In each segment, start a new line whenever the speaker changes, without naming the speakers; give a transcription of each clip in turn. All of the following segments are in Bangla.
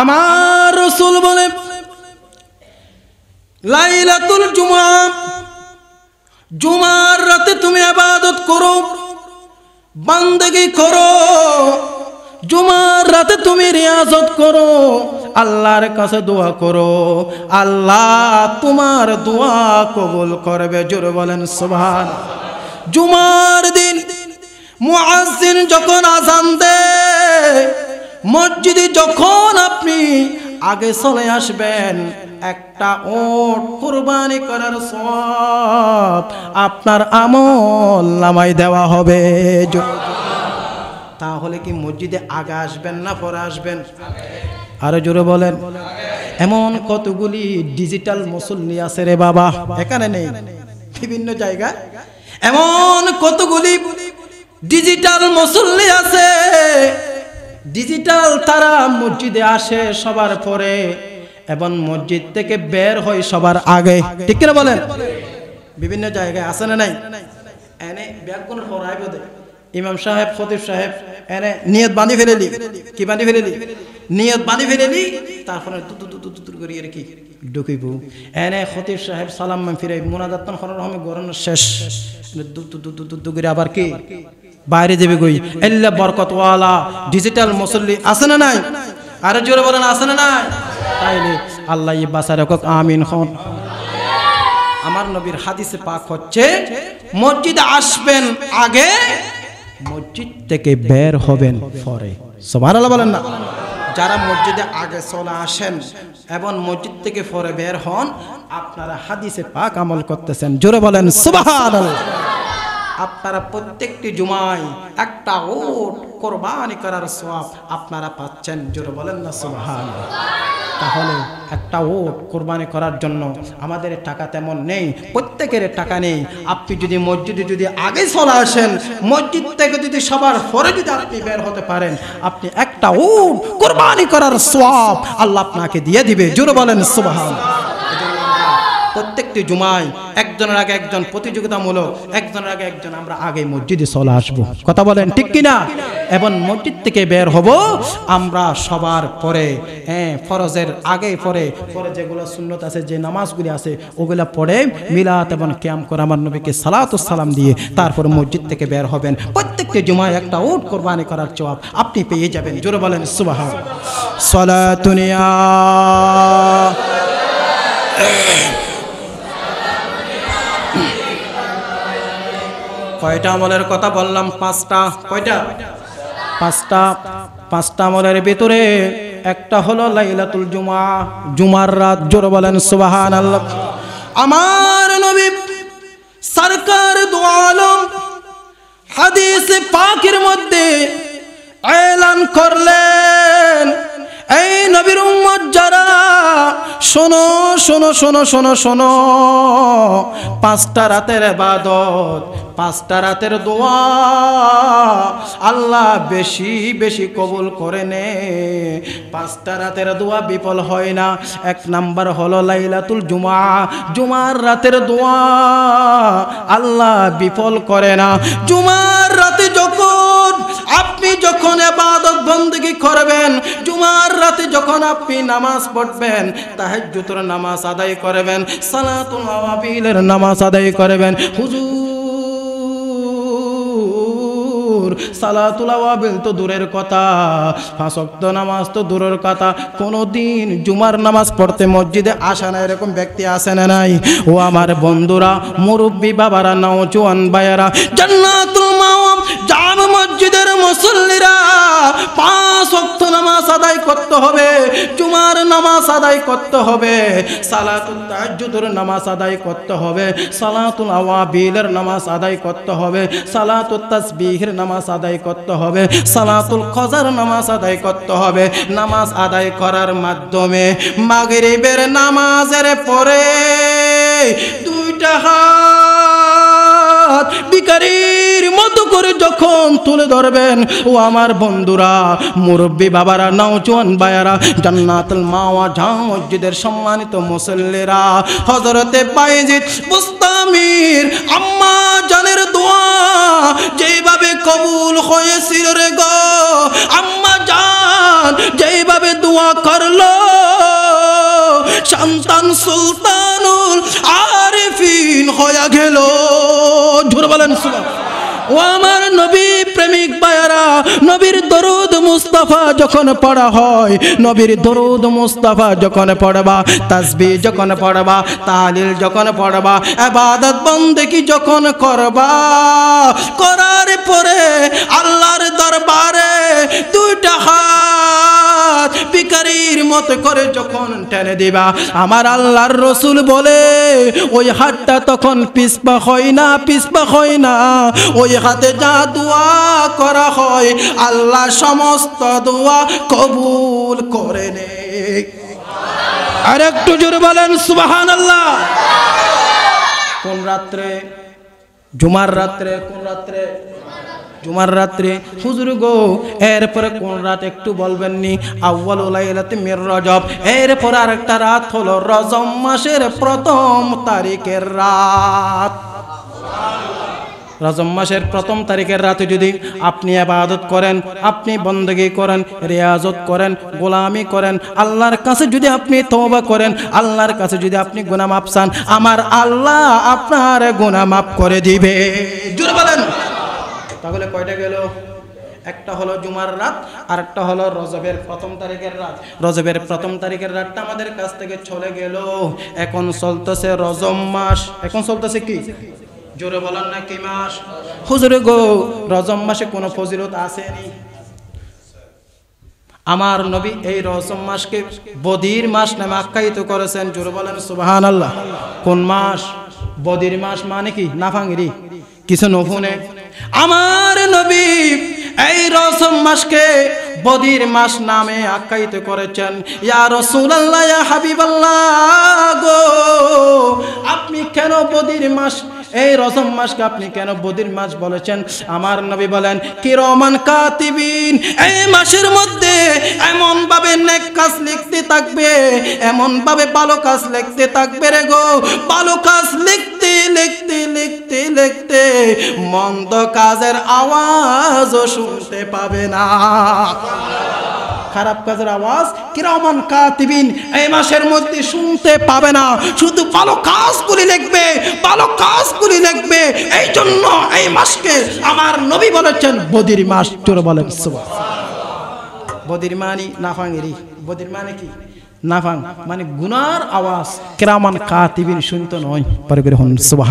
আমার রসুল বলে লাইলাতুল জুমা জুমার রাতে তুমি আবাদত করো বান্দেগি করো জুমার রাতে তুমি রিয়াজত করো আল্লাহর কাছে দোয়া করো আল্লাহ তোমার দোয়া কবুল করবে জোর বলেন সোভান জুমার দিন মুআজ্জিন যখন আজান দেয় মসজিদে যখন আপনি আগে চলে আসবেন একটা ওট কোরবানি করার সব আপনার আমল নামাই দেওয়া হবে তাহলে কি মসজিদে আগে আসবেন না পরে আসবেন আরো জোরে বলেন এমন কতগুলি ডিজিটাল মুসল্লি আছে রে বাবা এখানে নেই বিভিন্ন জায়গায় এমন কতগুলি ডিজিটাল মুসল্লি আছে ডিজিটাল তারা মসজিদে আসে সবার পরে এবং মসজিদ থেকে বের হয় সবার আগে ঠিক কিনা বলেন বিভিন্ন জায়গায় আছে না নাই এনে বের কোন ইমাম সাহেব ফতিব সাহেব এনে নিয়ত বানি ফেলেলি কি বানি ফেলেলি নিয়ত বানি ফেলেলি তারপরে তুতু তুতু তুতুর করি কি ঢুকিব এনে খতিব সাহেব সালাম ফিরাই মোনাজাতন হরার হমে গরণ শেষ দুতু দুতু দুতু করে আবার কি বাইরে দেবে গই এল্লা বরকতওয়ালা ডিজিটাল মুসল্লি আছে না নাই আরে জোরে বলেন আছে না নাই তাইলে আল্লাহ বাসার কক আমিন হন আমার নবীর হাদিসে পাক হচ্ছে মসজিদ আসবেন আগে মসজিদ থেকে বের হবেন পরে সবার আল্লাহ বলেন না যারা মসজিদে আগে চলে আসেন এবং মসজিদ থেকে পরে বের হন আপনারা হাদিসে পাক আমল করতেছেন জোরে বলেন সুবাহ আল্লাহ আপনারা প্রত্যেকটি জুমায় একটা ওট কোরবানি করার সব আপনারা পাচ্ছেন জোর বলেন না সুহান তাহলে একটা ওট কোরবানি করার জন্য আমাদের টাকা তেমন নেই প্রত্যেকের টাকা নেই আপনি যদি মসজিদে যদি আগে চলে আসেন মসজিদ থেকে যদি সবার পরে যদি আপনি বের হতে পারেন আপনি একটা উট কোরবানি করার সব আল্লাহ আপনাকে দিয়ে দিবে জোর বলেন সুবাহ প্রত্যেকটি জুমায় একজনের আগে একজন প্রতিযোগিতামূলক একজনের আগে একজন আমরা আগে মসজিদে চলে আসবো কথা বলেন ঠিক কিনা এবং মসজিদ থেকে বের হব আমরা সবার পরে হ্যাঁ ফরজের আগে পরে পরে যেগুলো সুন্নত আছে যে নামাজগুলি আছে ওগুলো পড়ে মিলাত এবং ক্যাম্প করে আমার নবীকে সালাত সালাম দিয়ে তারপর মসজিদ থেকে বের হবেন প্রত্যেকটি জুমায় একটা উট কোরবানি করার জবাব আপনি পেয়ে যাবেন জোরে বলেন সুবাহ সলাতুনিয়া কয়টা আমলের কথা বললাম পাঁচটা কয়টা পাঁচটা পাঁচটা আমলের ভিতরে একটা হলো লাইলাতুল জুমা জুমার রাত জোর বলেন সুবাহান আল্লাহ আমার নবী সরকার দু আলম হাদিস পাকের মধ্যে এলান করলেন এই নবীর উম্মত যারা শোনো শোনো শোনো শোনো শোনো পাঁচটা রাতের বাদত পাঁচটা রাতের দোয়া আল্লাহ বেশি বেশি কবুল করে নে পাঁচটা রাতের দোয়া বিফল হয় না এক নাম্বার হলো লাইলাতুল জুমা জুমার রাতের দোয়া আল্লাহ বিফল করে না জুমার যখন এবাদত বন্দী করবেন জুমার রাতে যখন আপনি নামাজ পড়বেন তাহাজ্জুতের নামাজ আদায় করবেন সালাতুল আওয়াবিলের নামাজ আদায় করবেন হুজুর সালাতুলাওয়াবিল তো দূরের কথা ফাঁসক্ত নামাজ তো দূরের কথা জুমার নামাজ পড়তে মসজিদে আসা না এরকম ব্যক্তি আসে না নাই ও আমার বন্ধুরা মুরব্বী বাবারা নওজোয়ান বায়ারা জান্নাতুল জাম মসজিদের মুসল্লিরা পাঁচ অক্ত নামাজ আদায় করতে হবে চুমার নামাজ আদায় করতে হবে সালাতুল তাহাজ্জুদের নামাজ আদায় করতে হবে সালাতুল আওয়াবিলের নামাজ আদায় করতে হবে সালাতুল তাসবিহের নামাজ আদায় করতে হবে সালাতুল খজার নামাজ আদায় করতে হবে নামাজ আদায় করার মাধ্যমে মাগরিবের নামাজের পরে দুইটা হাত যখন তুলে ধরবেন ও আমার বন্ধুরা মুরব্বী বাবারা নওজোয়ান বায়ারা জান্নাতুল মাওয়া ঝা মসজিদের সম্মানিত মুসল্লিরা হজরতে বাইজিদ বুস্তামির আম্মা জানের দোয়া যেইভাবে কবুল হয়েছিল রে গ আম্মা জান যেইভাবে দোয়া করল সন্তান সুলতানুল ফিন হয়ে গেল ঝুর বলেন ও আমার নবী প্রেমিক বায়ারা নবীর দরুদ মুস্তাফা যখন পড়া হয় নবীর দরুদ মুস্তাফা যখন পড়বা তাসবি যখন পড়বা তালিল যখন পড়বা আবাদত বন্দেকি যখন করবা করার পরে আল্লাহ মত করে যখন টেনে দিবা আমার আল্লাহর রসুল বলে ওই হাতটা তখন পিসপা হয় না পিসপা হয় না ওই হাতে যা দোয়া করা হয় আল্লাহ সমস্ত দোয়া কবুল করে নে আর একটু জোরে বলেন সুবাহান আল্লাহ কোন রাত্রে জুমার রাত্রে কোন রাত্রে তোমার রাত্রে হুজুর গো এরপরে কোন রাত একটু বলবেন আউ্বাল ওলাইলাতে মের রজব এরপর আর একটা রাত হলো রজম মাসের প্রথম তারিখের রাত রজম মাসের প্রথম তারিখের রাতে যদি আপনি আবাদত করেন আপনি বন্দগি করেন রেয়াজত করেন গোলামি করেন আল্লাহর কাছে যদি আপনি তোবা করেন আল্লাহর কাছে যদি আপনি গুনাহ চান আমার আল্লাহ আপনার গুনাহ করে দিবে বলেন তাহলে কয়টা গেল একটা হলো জুমার রাত আর একটা হলো রজবের প্রথম তারিখের রাত রজবের প্রথম তারিখের রাতটা আমাদের কাছ থেকে চলে গেল এখন চলতেছে রজম মাস এখন চলতেছে কি জোরে বলেন না কি মাস হুজুরে গো রজম মাসে কোনো ফজিলত আসেনি আমার নবী এই রজম মাসকে বদির মাস নামে আখ্যায়িত করেছেন জোরে বলেন সুবাহান আল্লাহ কোন মাস বদির মাস মানে কি না ফাঙ্গিরি কিছু নফুনে আমার নবী এই রসম মাসকে বদির মাস নামে আখ্যায়িত করেছেন ইয়া হাবিবাল্লাহ গো আপনি কেন বদির মাস এই রজম মাসকে আপনি কেন বদির মাস বলেছেন আমার নবী বলেন কি রমান কাতিবিন এই মাসের মধ্যে এমন ভাবে নেক কাজ লিখতে থাকবে ভাবে ভালো কাজ লিখতে থাকবে রে গো ভালো কাজ লিখতে লিখতে লিখতে লিখতে মন্দ কাজের আওয়াজও শুনতে পাবে না খারাপ কাজের আওয়াজ কিরমান কাতিবিন এই মাসের মধ্যে শুনতে পাবে না শুধু ভালো কাজগুলি লিখবে ভালো কাজগুলি লিখবে এই জন্য এই মাসকে আমার নবী বলেছেন বদির মাস চোর বলেন বদির মানি নাফাঙ্গেরি বদির মানে কি মানে গুনার আওয়াজ কেরামান কাতিবিন শুনতে নয় পরে সুবাহ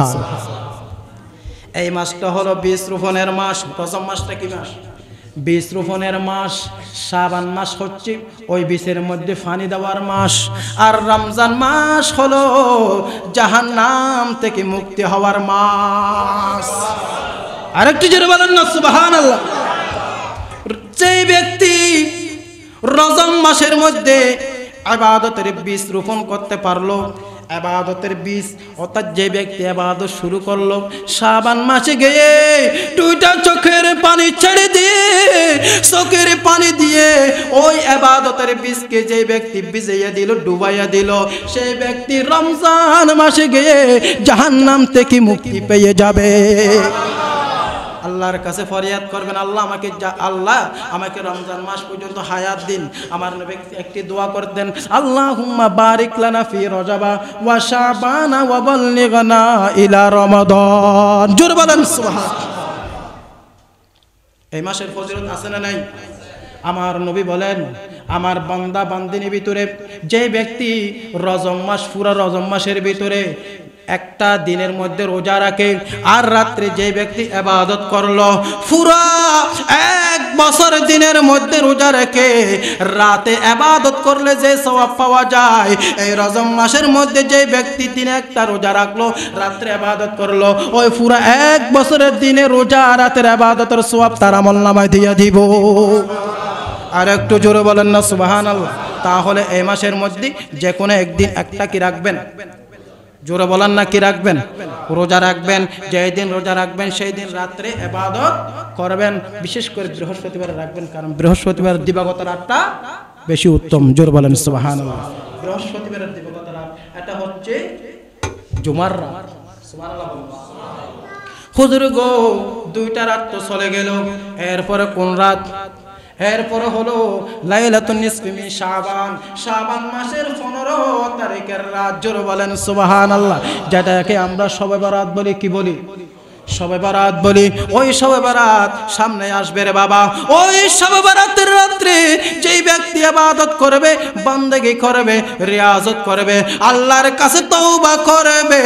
এই মাসটা হলো বীজ রোপণের মাস প্রথম মাসটা কি মাস বীজ রোপণের মাস সাবান মাস হচ্ছে ওই বীজের মধ্যে ফানি দেওয়ার মাস আর রমজান মাস হলো জাহান নাম থেকে মুক্তি হওয়ার মাস আরেকটি জোরে বলেন না সুবাহান আল্লাহ যেই ব্যক্তি রজম মাসের মধ্যে আবাদতের বীজ রোপণ করতে পারলো আবাদতের বীজ অর্থাৎ যে ব্যক্তি আবাদত শুরু করলো সাবান মাসে গিয়ে টুইটা চোখের পানি ছেড়ে দিয়ে চোখের পানি দিয়ে ওই আবাদতের বীজকে যে ব্যক্তি ভিজাইয়া দিল ডুবাইয়া দিল সেই ব্যক্তি রমজান মাসে গিয়ে জাহান্নাম থেকে মুক্তি পেয়ে যাবে আল্লাহর কাছে ফরিয়াদ করবেন আল্লাহ আমাকে আল্লাহ আমাকে রমজান মাস পর্যন্ত হায়াত দিন আমার নবী একটি দোয়া করতেন আল্লাহ হুম্মা বারিক লানা ফি রজাবা ওয়া শাবানা ওয়া বাল্লিগনা ইলা রমাদান জোর বলেন সুবহান এই মাসের ফজিলত আছে না নাই আমার নবী বলেন আমার বান্দা বান্দিনী ভিতরে যে ব্যক্তি রজম মাস পুরা রজম মাসের ভিতরে একটা দিনের মধ্যে রোজা রাখে আর রাত্রে যে ব্যক্তি আবাদত করলো পুরা এক বছর দিনের মধ্যে রোজা রেখে রাতে আবাদত করলে যে সবাব পাওয়া যায় এই রজম মাসের মধ্যে যে ব্যক্তি দিনে একটা রোজা রাখলো রাত্রে আবাদত করলো ওই পুরা এক বছরের দিনে রোজা রাতের আবাদতের সবাব তার আমল নামায় দিয়ে দিব আর একটু জোরে বলেন না সুবাহান তাহলে এই মাসের মধ্যে যে কোনো একদিন একটা কি রাখবেন জোরে বলার না কি রাখবেন রোজা রাখবেন যেই দিন রোজা রাখবেন সেই দিন রাত্রে এবাদত করবেন বিশেষ করে বৃহস্পতিবার রাখবেন কারণ বৃহস্পতিবার দিবাগত রাতটা বেশি উত্তম জোর বলেন সুবাহান দিবাগত রাত এটা হচ্ছে জুমার রাত হুজুর গো দুইটা রাত তো চলে গেল এরপরে কোন রাত এরপর হলো লাইলাতুন নিসফিমি শাবান শাবান মাসের পনেরো তারিখের রাত জোর বলেন সুবাহান আল্লাহ যেটাকে আমরা সবে বরাত বলি কি বলি শবে বরাত বলি ওই সবে বরাত সামনে আসবে রে বাবা ওই শবে বারাতের রাত্রে যেই ব্যক্তি আবাদত করবে বান্দেগি করবে রিয়াজত করবে আল্লাহর কাছে তওবা করবে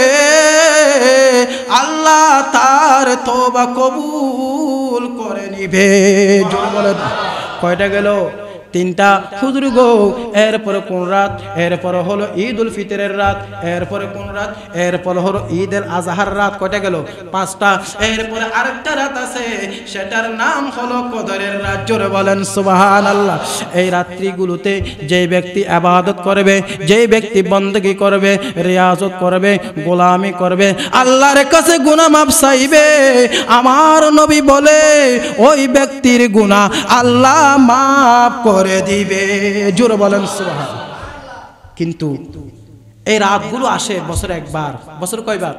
আল্লাহ তার তওবা কবুল করে নিবে জোর বলেন কয়টা গেল তিনটা হুজুর গো এরপর কোন রাত এরপর হলো ঈদ উল ফিতরের রাত এরপরে কোন রাত এরপর হলো ঈদ এর আজহার রাত কটা গেল পাঁচটা এরপর আরেকটা রাত আছে সেটার নাম হলো কদরের রাত জোরে বলেন সুবাহান আল্লাহ এই রাত্রিগুলোতে যেই ব্যক্তি আবাদত করবে যেই ব্যক্তি বন্দগি করবে রিয়াজত করবে গোলামি করবে আল্লাহর কাছে গুনাহ মাপ চাইবে আমার নবী বলে ওই ব্যক্তির গুনাহ আল্লাহ মাফ করে করে দিবে জোর বলেন সুহান কিন্তু এই রাতগুলো আসে বছর একবার বছর কয়বার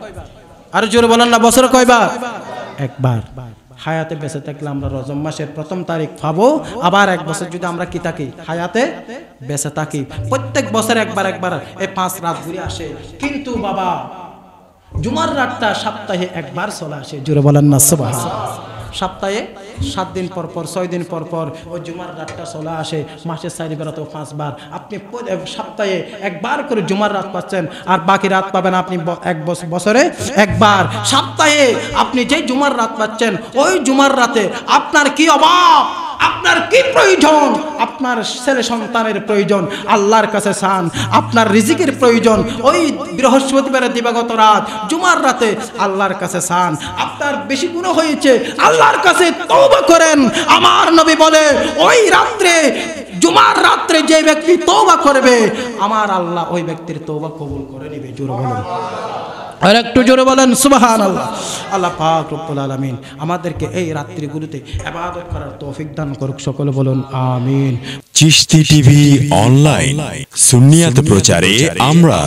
আর জোর বলেন না বছর কয়বার একবার হায়াতে বেঁচে থাকলে আমরা রজম মাসের প্রথম তারিখ পাবো আবার এক বছর যদি আমরা কি থাকি হায়াতে বেঁচে থাকি প্রত্যেক বছর একবার একবার এই পাঁচ রাত ঘুরে আসে কিন্তু বাবা জুমার রাতটা সপ্তাহে একবার চলে আসে জোরে বলেন না সুবাহ সপ্তাহে সাত দিন পর পর ছয় দিন পর পর ওই জুমার রাতটা চলে আসে মাসে চারিবার বেড়াতেও পাঁচবার আপনি সপ্তাহে একবার করে জুমার রাত পাচ্ছেন আর বাকি রাত পাবেন আপনি এক বছরে একবার সপ্তাহে আপনি যে জুমার রাত পাচ্ছেন ওই জুমার রাতে আপনার কি অভাব আপনার কি প্রয়োজন আপনার ছেলে সন্তানের প্রয়োজন আল্লাহর কাছে চান আপনার রিজিকের প্রয়োজন ওই বৃহস্পতিবার দিবাগত রাত জুমার রাতে আল্লাহর কাছে চান আপনার বেশি গুণ হয়েছে আল্লাহর কাছে তৌবা করেন আমার নবী বলে ওই রাত্রে জুমার রাত্রে যে ব্যক্তি তৌবা করবে আমার আল্লাহ ওই ব্যক্তির তৌবা কবুল করে নিবে জোরে বলেন
আর একটু জোরে বলেন সুবাহান আল্লাহ
আল্লাহ পাক রব্বুল আলামিন আমাদেরকে এই রাত্রিগুলোতে ইবাদত করার তৌফিক দান করুক সকলে বলুন আমিন চিশতি টিভি অনলাইন সুন্নিয়াত প্রচারে আমরা